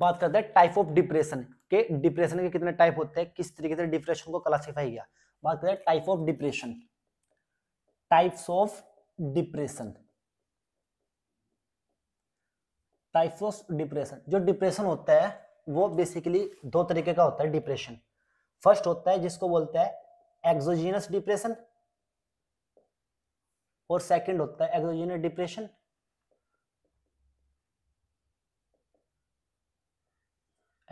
बात करते हैं टाइप ऑफ डिप्रेशन के डिप्रेशन के कितने टाइप होते हैं किस तरीके से डिप्रेशन को क्लासीफाई किया बात करते हैं type of depression types of depression types of depression जो डिप्रेशन होता है वो बेसिकली दो तरीके का होता है डिप्रेशन फर्स्ट होता है जिसको बोलते हैं एक्सोजीनस डिप्रेशन और सेकंड होता है exogenous depression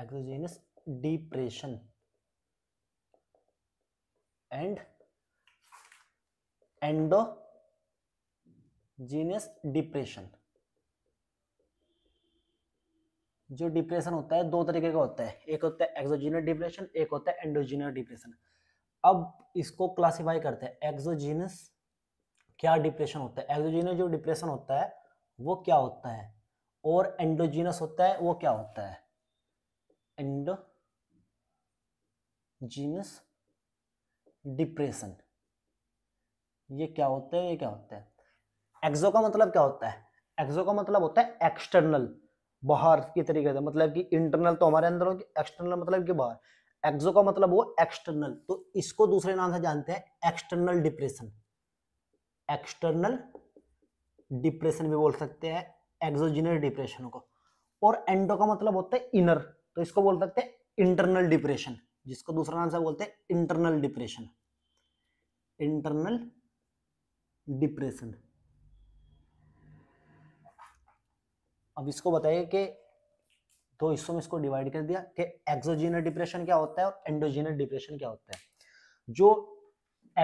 exogenous depression and endogenous depression जो डिप्रेशन होता है दो तरीके का होता है एक होता है एक्सोजीनियस डिप्रेशन एक होता है एंडोजीनियस डिप्रेशन अब इसको क्लासिफाई करते हैं एक्सोजीनियस क्या डिप्रेशन होता है एक्सोजीनियस जो डिप्रेशन होता है वो क्या होता है और एंडोजीनियस होता है वो क्या होता है एंडोजीनस डिप्रेशन ये क्या होता है ये क्या होता है एक्सो का मतलब क्या होता है एक्सो का मतलब होता है एक्सटर्नल बाहर की तरीके से मतलब कि इंटरनल तो हमारे अंदर हो एक्सटर्नल मतलब कि बाहर एक्सो का मतलब वो एक्सटर्नल तो इसको दूसरे नाम से जानते हैं एक्सटर्नल डिप्रेशन एक्सटर्नल डिप्रेशन भी बोल सकते हैं एक्सोजीनस डिप्रेशन को और एंडो का मतलब होता है इनर तो इसको बोल सकते हैं इंटरनल डिप्रेशन जिसको दूसरा नाम से बोलते हैं इंटरनल डिप्रेशन इंटरनल डिप्रेशन अब इसको बताइए कि दो हिस्सों में इसको डिवाइड कर दिया कि एक्सोजेनर डिप्रेशन क्या होता है और एंडोजेनर डिप्रेशन क्या होता है जो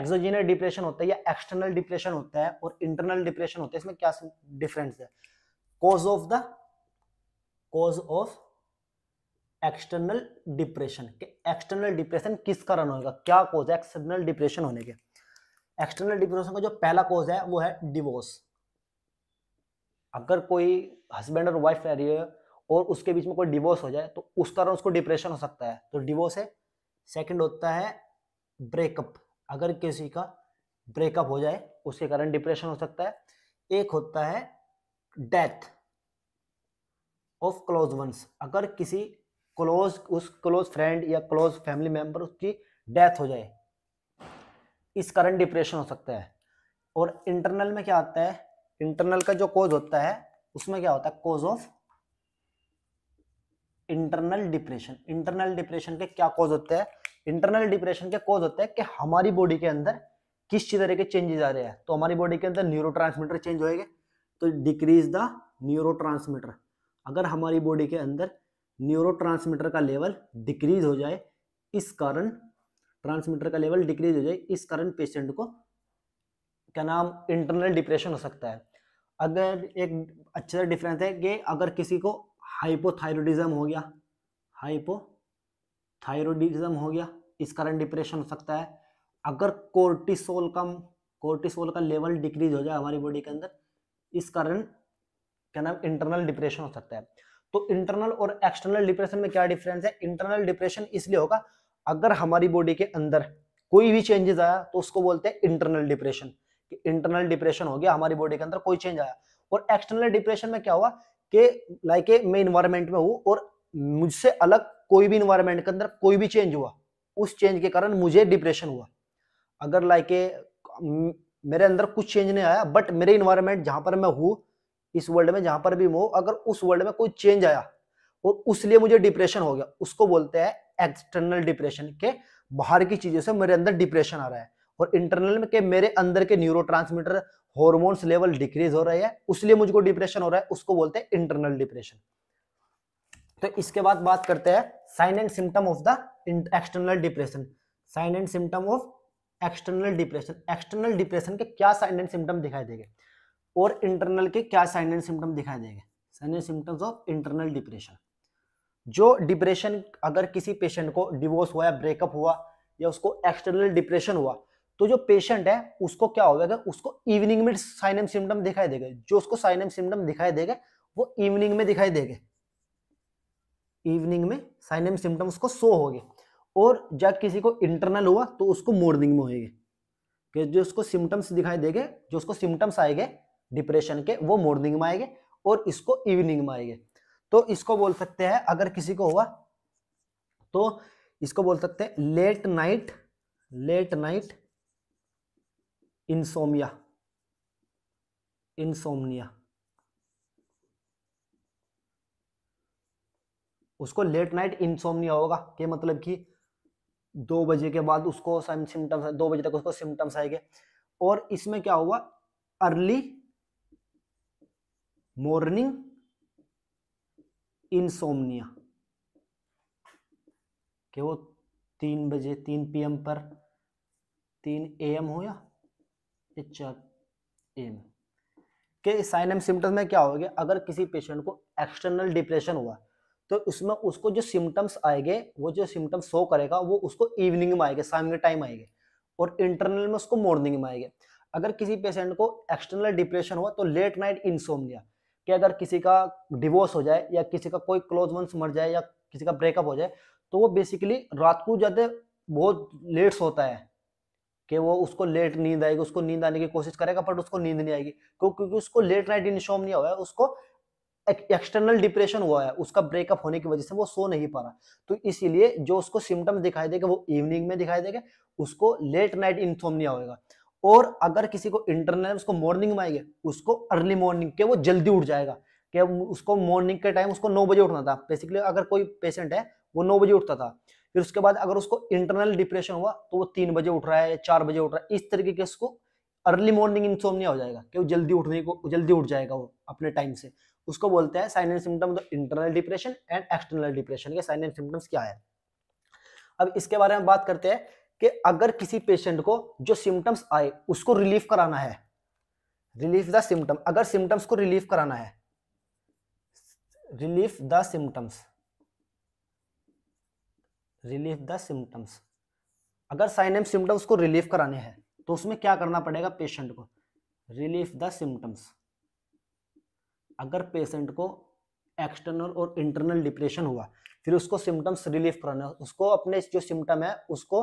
एक्सोजेनर डिप्रेशन होता है या एक्सटर्नल डिप्रेशन होता है और इंटरनल डिप्रेशन होता है इसमें क्या डिफरेंस है cause of the cause of external depression external depression किस कारण होगा क्या कोज है एक्सटर्नल डिप्रेशन होने के एक्सटर्नल डिप्रेशन का जो पहला कोज है वो है डिवोर्स अगर कोई हस्बैंड और वाइफ रह रही है और उसके बीच में कोई डिवोर्स हो जाए तो उस कारण उसको डिप्रेशन हो सकता है तो डिवोर्स है सेकंड होता है ब्रेकअप अगर किसी का ब्रेकअप हो जाए उसके कारण डिप्रेशन हो सकता है एक होता है डेथ ऑफ क्लोज वंस अगर किसी क्लोज उस क्लोज फ्रेंड या क्लोज फैमिली मेंबर उसकी डेथ हो जाए इस कारण डिप्रेशन हो सकता है और इंटरनल में क्या आता है इंटरनल का जो कोज होता है उसमें क्या होता है cause of internal depression internal depression के क्या कोज होते हैं इंटरनल डिप्रेशन के कोज होते हैं कि हमारी बॉडी के अंदर किस तरह के चेंजेस आ रहे हैं तो हमारी बॉडी के अंदर न्यूरो चेंज होएंगे तो डिक्रीज द न्यूरो अगर हमारी बॉडी के अंदर न्यूरो का लेवल डिक्रीज हो जाए इस कारण ट्रांसमीटर का लेवल डिक्रीज हो जाए इस कारण पेशेंट को क्या नाम इंटरनल डिप्रेशन हो सकता है अगर एक अच्छा डिफरेंस है कि अगर किसी को हाइपोथायरोडिज्म हो गया हाइपोथायरोडिज्म हो गया इस कारण डिप्रेशन हो सकता है अगर कोर्टिसोल का कोर्टिसोल का लेवल डिक्रीज हो जाए हमारी बॉडी के अंदर इस कारण क्या नाम इंटरनल डिप्रेशन हो सकता है तो इंटरनल और एक्सटर्नल डिप्रेशन में क्या डिफरेंस है इंटरनल डिप्रेशन इसलिए होगा अगर हमारी बॉडी के अंदर कोई भी चेंजेस आया तो उसको बोलते हैं इंटरनल डिप्रेशन इंटरनल डिप्रेशन हो गया हमारी बॉडी के अंदर कोई चेंज आया और एक्सटर्नल डिप्रेशन में क्या हुआ कि लाइक मैं इन्वायरमेंट में हूँ और मुझसे अलग कोई भी इन्वायरमेंट के अंदर कोई भी चेंज हुआ उस चेंज के कारण मुझे डिप्रेशन हुआ अगर लाइक मेरे अंदर कुछ चेंज नहीं आया बट मेरे इन्वायरमेंट जहां पर मैं हूँ इस वर्ल्ड में जहां पर भी हो अगर उस वर्ल्ड में कोई चेंज आया और उस लिए मुझे डिप्रेशन हो गया उसको बोलते हैं एक्सटर्नल डिप्रेशन के बाहर की चीजों से मेरे अंदर डिप्रेशन आ रहा है और इंटरनल में के मेरे अंदर के neurotransmitter hormones level decrease हो रहे हैं उसलिए मुझको डिप्रेशन हो रहा है उसको बोलते हैं इंटरनल डिप्रेशन तो इसके बाद बात करते हैं sign and symptom of the external depression sign and symptom of external depression external depression के क्या साइन एंड सिम्टम दिखाई देंगे और इंटरनल के क्या साइन एंड सिम्टम दिखाई देंगे sign and symptoms of internal depression जो डिप्रेशन अगर किसी पेशेंट को डिवोर्स हुआ या ब्रेकअप हुआ या उसको एक्सटर्नल डिप्रेशन हुआ तो जो पेशेंट है उसको क्या होगा उसको इवनिंग में साइन एंड सिम्टम दिखाई देगा जो उसको साइन एंड सिम्टम दिखाई देगा वो इवनिंग में दिखाई देगा इवनिंग में साइन एंड सिम्टम उसको शो हो गए और जब किसी को इंटरनल हुआ तो उसको मॉर्निंग में होगी जो उसको सिम्टम्स दिखाई देगा जो उसको सिम्टम्स आएंगे डिप्रेशन के वो मॉर्निंग में आएंगे और इसको इवनिंग में आएंगे तो इसको बोल सकते हैं अगर किसी को हुआ तो इसको बोल सकते हैं late night late night insomnia insomnia उसको लेट नाइट इंसोमिया होगा के मतलब कि दो बजे के बाद उसको सिम्टम्स दो बजे तक उसको सिम्टम्स आएंगे और इसमें क्या हुआ अर्ली मॉर्निंग इंसोमनिया के वो तीन बजे तीन पीएम पर तीन एम हो या चार एम के साइन एम सिम्टम्स में क्या होगा अगर किसी पेशेंट को एक्सटर्नल डिप्रेशन हुआ तो उसमें उसको जो सिम्टम्स आएंगे वो जो सिम्टम्स शो करेगा वो उसको इवनिंग में आएंगे शाम के टाइम आएंगे और इंटरनल में उसको मॉर्निंग में आएंगे अगर किसी पेशेंट को एक्सटर्नल डिप्रेशन हुआ तो लेट नाइट इंसोमनिया कि अगर किसी का डिवोर्स हो जाए या किसी का कोई क्लोज वंस मर जाए या किसी का ब्रेकअप हो जाए तो वो बेसिकली रात को ज़्यादा बहुत लेट सोता है कि वो उसको लेट नींद आएगी उसको नींद आने की कोशिश करेगा बट उसको नींद नहीं आएगी क्यों क्योंकि उसको लेट नाइट नहीं हुआ है उसको एक, एक्सटर्नल डिप्रेशन हुआ है उसका ब्रेकअप होने की वजह से वो सो नहीं पा रहा तो इसीलिए जो उसको सिम्टम दिखाई देगा वो इवनिंग में दिखाई देगा उसको लेट नाइट नहीं होगा और अगर किसी को इंटरनल उसको मॉर्निंग में आएगी उसको अर्ली मॉर्निंग के वो जल्दी उठ जाएगा कि उसको मॉर्निंग के टाइम उसको नौ बजे उठना था बेसिकली अगर कोई पेशेंट है वो नौ बजे उठता था फिर उसके बाद अगर उसको इंटरनल डिप्रेशन हुआ तो वो तीन बजे उठ रहा है या चार बजे उठ रहा है इस तरीके के उसको अर्ली मॉर्निंग इंसोमनिया हो जाएगा कि वो जल्दी उठने को जल्दी उठ जाएगा वो अपने टाइम से उसको बोलते हैं साइन एंड सिम्टम तो internal depression and external depression के साइन एंड सिम्टम्स क्या है अब इसके बारे में बात करते हैं कि अगर किसी पेशेंट को जो सिम्टम्स आए उसको रिलीफ कराना है रिलीफ द सिम्टम अगर सिम्टम्स को रिलीफ कराना है relief the symptoms relief the symptoms अगर साइन एम सिम्टम्स को रिलीफ कराने हैं तो उसमें क्या करना पड़ेगा पेशेंट को रिलीफ द सिम्टम्स अगर पेशेंट को एक्सटर्नल और इंटरनल डिप्रेशन हुआ फिर उसको सिम्टम्स रिलीफ कराना उसको अपने जो सिम्टम है उसको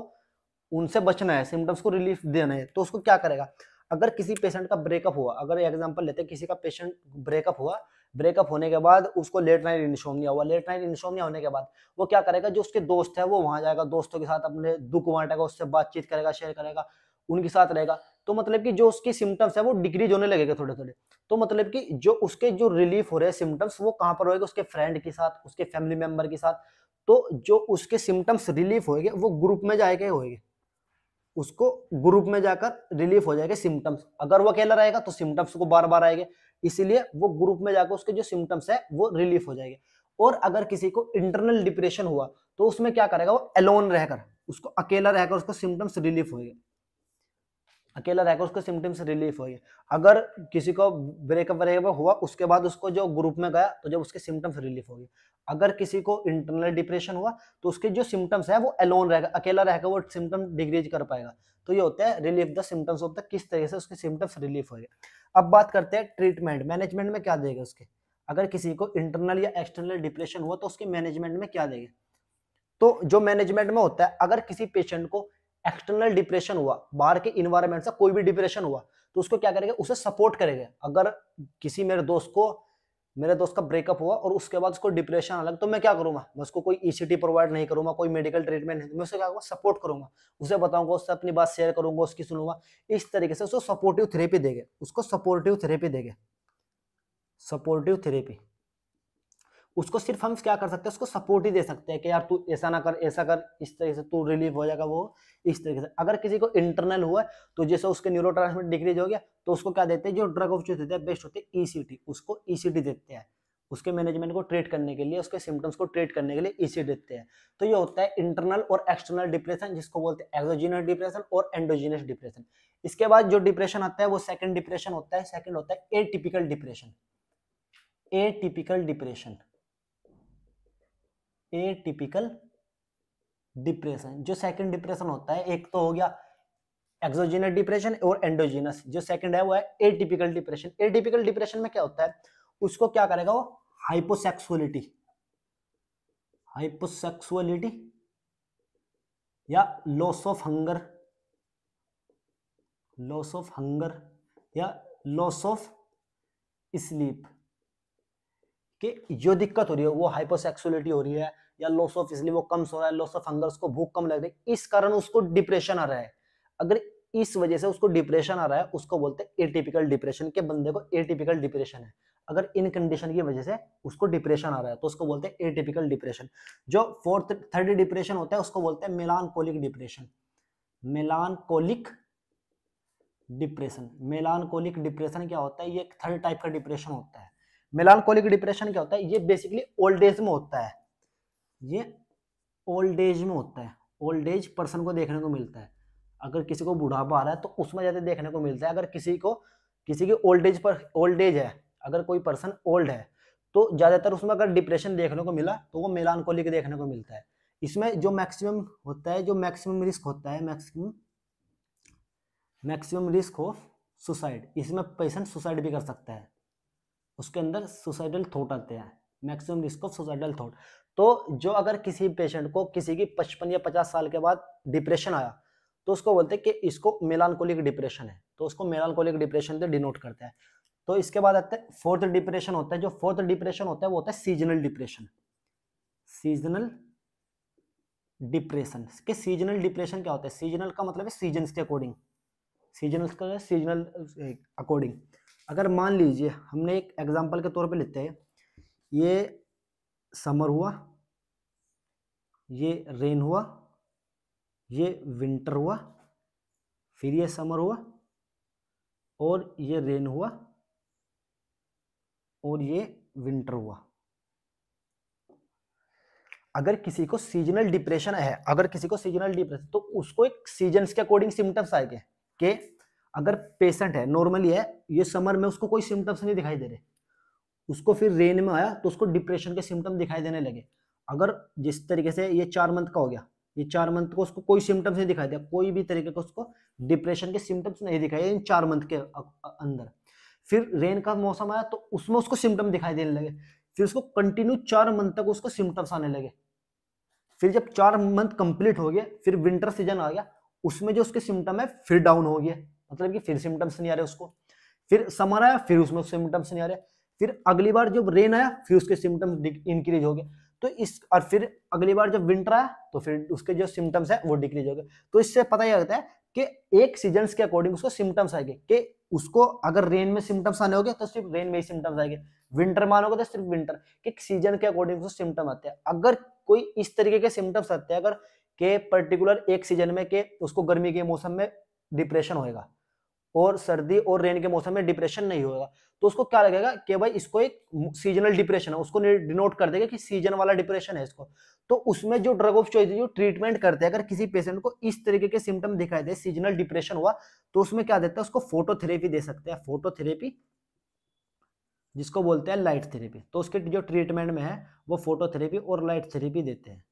उनसे बचना है सिम्टम्स को रिलीफ देना है तो उसको क्या करेगा अगर किसी पेशेंट का ब्रेकअप हुआ अगर एग्जाम्पल लेते हैं किसी का पेशेंट ब्रेकअप हुआ ब्रेकअप होने के बाद उसको लेट नाइट इंसोमिया हुआ लेट नाइट इंसोमिया होने के बाद वो क्या करेगा जो उसके दोस्त है वो वहां जाएगा दोस्तों के साथ अपने दुख बांटेगा उससे बातचीत करेगा शेयर करेगा उनके साथ रहेगा तो मतलब कि जो उसके सिम्टम्स है वो डिक्रीज होने लगेगा थोड़े थोड़े तो मतलब कि जो उसके जो रिलीफ हो रहे हैं सिम्टम्स वो कहाँ पर होएगा उसके फ्रेंड के साथ उसके फैमिली मेंबर के साथ तो जो उसके सिम्टम्स रिलीफ होएंगे वो ग्रुप में जाएगा होएंगे उसको ग्रुप में जाकर रिलीफ हो जाएगा सिम्टम्स अगर वो अकेला रहेगा तो सिम्टम्स को बार बार आएंगे इसीलिए वो ग्रुप में जाकर उसके जो सिम्टम्स है वो रिलीफ हो जाएंगे और अगर किसी को इंटरनल डिप्रेशन हुआ तो उसमें क्या करेगा वो एलोन रहकर उसको अकेला रहकर उसको सिम्टम्स रिलीफ होगा अकेला रहकर उसको सिम्टम्स रिलीफ हुई अगर किसी को ब्रेकअप ब्रेकअप हुआ उसके बाद उसको जो ग्रुप में गया तो जब उसके सिम्टम्स रिलीफ गए अगर किसी को इंटरनल डिप्रेशन हुआ तो उसके जो सिम्टम्स है वो अलोन रहेगा अकेला रहकर वो सिम्टम डिग्रीज कर पाएगा तो ये होता है रिलीफ द सिम्टम्स होता है किस तरीके से उसके सिम्टम्स रिलीफ हो गए अब बात करते हैं ट्रीटमेंट मैनेजमेंट में क्या देगा उसके अगर किसी को इंटरनल या एक्सटर्नल डिप्रेशन हुआ तो उसके मैनेजमेंट में क्या देगा तो जो मैनेजमेंट में होता है अगर किसी पेशेंट को एक्सटर्नल डिप्रेशन हुआ बाहर के इन्वायरमेंट से कोई भी डिप्रेशन हुआ तो उसको क्या करेगा उसे सपोर्ट करेगा अगर किसी मेरे दोस्त को मेरे दोस्त का ब्रेकअप हुआ और उसके बाद उसको डिप्रेशन अलग तो मैं क्या करूंगा मैं उसको कोई ईसीटी e प्रोवाइड नहीं करूंगा कोई मेडिकल ट्रीटमेंट नहीं मैं उसे क्या करूंगा सपोर्ट करूंगा उसे बताऊंगा उससे अपनी बात शेयर करूंगा उसकी सुनूंगा इस तरीके से उसको सपोर्टिव थेरेपी देगा उसको सपोर्टिव थेरेपी देगा सपोर्टिव थेरेपी उसको सिर्फ हम क्या कर सकते हैं उसको सपोर्ट ही दे सकते हैं कि यार तू ऐसा ना कर ऐसा कर इस तरीके से तू रिलीव हो जाएगा वो इस तरीके से अगर किसी को इंटरनल हुआ तो जैसे उसके न्यूरो डिक्रीज हो गया तो उसको क्या देते हैं जो ड्रग ऑफ चूज देते हैं बेस्ट होते हैं ई e उसको ई e देते हैं उसके मैनेजमेंट को ट्रीट करने के लिए उसके सिम्टम्स को ट्रीट करने के लिए ई e देते हैं तो ये होता है इंटरनल और एक्सटर्नल डिप्रेशन जिसको बोलते हैं एक्सोजिनस डिप्रेशन और एंडोजीनस डिप्रेशन इसके बाद जो डिप्रेशन आता है वो सेकंड डिप्रेशन होता है सेकंड होता है a depression a depression atypical depression जो सेकंड डिप्रेशन होता है एक तो हो गया एक्सोजिनस डिप्रेशन और एंडोजिनस जो सेकंड है वो है atypical depression atypical depression में क्या होता है उसको क्या करेगा वो हाइपोसेक्सुअलिटी हाइपोसेक्सुअलिटी या loss of hunger loss of hunger या लॉस ऑफ स्लीप कि जो दिक्कत हो रही है वो हाइपोसेक्सुअलिटी हो रही है या लॉस ऑफ इसलिए वो कम सो रहा है लॉस ऑफ हंगर को भूख कम लग रही है इस कारण उसको डिप्रेशन आ रहा है अगर इस वजह से उसको डिप्रेशन आ रहा है उसको बोलते हैं एटिपिकल डिप्रेशन के बंदे को एटिपिकल डिप्रेशन है अगर इन कंडीशन की वजह से उसको डिप्रेशन आ रहा है तो उसको बोलते हैं एटिपिकल डिप्रेशन जो फोर्थ थर्ड डिप्रेशन होता है उसको बोलते हैं melancholic depression melancholic depression melancholic depression क्या होता है ये थर्ड टाइप का डिप्रेशन होता है मेलानकोलिक डिप्रेशन क्या होता है ये बेसिकली ओल्ड एज में होता है ये ओल्ड एज में होता है ओल्ड एज पर्सन को देखने को मिलता है अगर किसी को बुढ़ापा आ रहा है तो उसमें ज़्यादा देखने को मिलता है अगर किसी को किसी की ओल्ड एज पर ओल्ड एज है अगर कोई पर्सन ओल्ड है तो ज़्यादातर उसमें अगर डिप्रेशन देखने को मिला तो वो मेलानकोलिक देखने को मिलता है इसमें जो मैक्सिमम होता है जो मैक्सिमम रिस्क होता है maximum maximum risk of suicide इसमें पेशेंट सुसाइड भी कर सकता है उसके अंदर सुसाइडल थॉट आते हैं maximum risk of suicidal thought तो जो अगर किसी पेशेंट को किसी की पचपन या पचास साल के बाद डिप्रेशन आया तो उसको बोलते हैं कि इसको मेलानकोलिक डिप्रेशन है तो उसको मेलानकोलिक डिप्रेशन से डिनोट करते हैं तो इसके बाद आता है फोर्थ डिप्रेशन होता है जो फोर्थ डिप्रेशन होता है वो होता है सीजनल डिप्रेशन सीजनल डिप्रेशन के सीजनल डिप्रेशन क्या होता है सीजनल का मतलब है सीजन के अकॉर्डिंग सीजनल का सीजनल मतलब अकॉर्डिंग अगर मान लीजिए हमने एक एग्जाम्पल के तौर पे लेते हैं ये समर हुआ ये रेन हुआ ये विंटर हुआ फिर ये समर हुआ और ये रेन हुआ और ये विंटर हुआ अगर किसी को सीजनल डिप्रेशन है अगर किसी को सीजनल डिप्रेशन तो उसको एक सीजन के अकॉर्डिंग सिम्टम्स आएंगे कि अगर पेशेंट है नॉर्मली है ये समर में उसको कोई सिम्टम्स नहीं दिखाई दे रहे उसको फिर रेन में आया तो उसको डिप्रेशन के सिम्टम दिखाई देने लगे अगर जिस तरीके से ये चार मंथ का हो गया ये चार मंथ को उसको कोई सिम्टम्स नहीं दिखाई दिया कोई भी तरीके का उसको डिप्रेशन के सिम्टम्स नहीं दिखाई इन चार मंथ के अंदर फिर रेन का मौसम आया तो उसमें उसको सिम्टम दिखाई देने लगे फिर उसको कंटिन्यू चार मंथ तक उसको सिम्टम्स आने लगे फिर जब चार मंथ कंप्लीट हो गए फिर विंटर सीजन आ गया उसमें जो उसके सिम्टम है फिर डाउन हो गया मतलब कि फिर सिम्टम्स नहीं आ रहे उसको फिर समर आया फिर उसमें सिम्टम्स नहीं आ रहे फिर अगली बार जब रेन आया फिर उसके सिम्टम्स इंक्रीज हो गए तो इस और फिर अगली बार जब विंटर आया तो फिर उसके जो सिम्टम्स है वो डिक्रीज हो गए तो इससे पता ही लगता है कि एक सीजन के अकॉर्डिंग उसको सिम्टम्स आएंगे कि उसको अगर रेन में सिम्टम्स आने होंगे तो सिर्फ रेन में ही सिम्टम्स आएंगे विंटर में आने तो सिर्फ विंटर कि सीजन के अकॉर्डिंग उसको सिम्टम आते हैं अगर कोई इस तरीके के सिम्टम्स आते हैं अगर के पर्टिकुलर एक सीजन में के उसको गर्मी के मौसम में डिप्रेशन होएगा और सर्दी और रेन के मौसम में डिप्रेशन नहीं होगा तो उसको क्या लगेगा कि भाई इसको एक सीजनल डिप्रेशन है उसको डिनोट कर देगा कि सीजन वाला डिप्रेशन है इसको तो उसमें जो ड्रग ऑफ चॉइस जो ट्रीटमेंट करते हैं अगर किसी पेशेंट को इस तरीके के सिम्टम दिखाई दे सीजनल डिप्रेशन हुआ तो उसमें क्या देता है उसको फोटोथेरेपी दे सकते हैं फोटोथेरेपी जिसको बोलते हैं लाइट थेरेपी तो उसके जो ट्रीटमेंट में है वो फोटोथेरेपी और लाइट थेरेपी देते हैं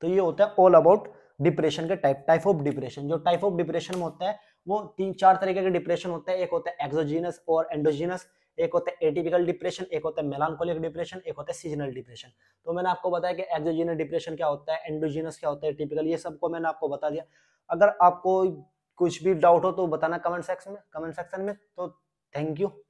तो ये होता है ऑल अबाउट डिप्रेशन के टाइप टाइप ऑफ डिप्रेशन जो टाइप ऑफ डिप्रेशन में होता है वो तीन चार तरीके के डिप्रेशन होता है एक होता है एक्सोजीनस और एंडोजीनस एक होता है एटिपिकल डिप्रेशन एक होता है मेलानकोलिक डिप्रेशन एक होता है सीजनल डिप्रेशन तो मैंने आपको बताया कि एक्सोजीनस डिप्रेशन क्या होता है एंडोजीनस क्या होता है टिपिकल ये सबको मैंने आपको बता दिया अगर आपको कुछ भी डाउट हो तो बताना कमेंट सेक्शन में कमेंट सेक्शन में तो थैंक यू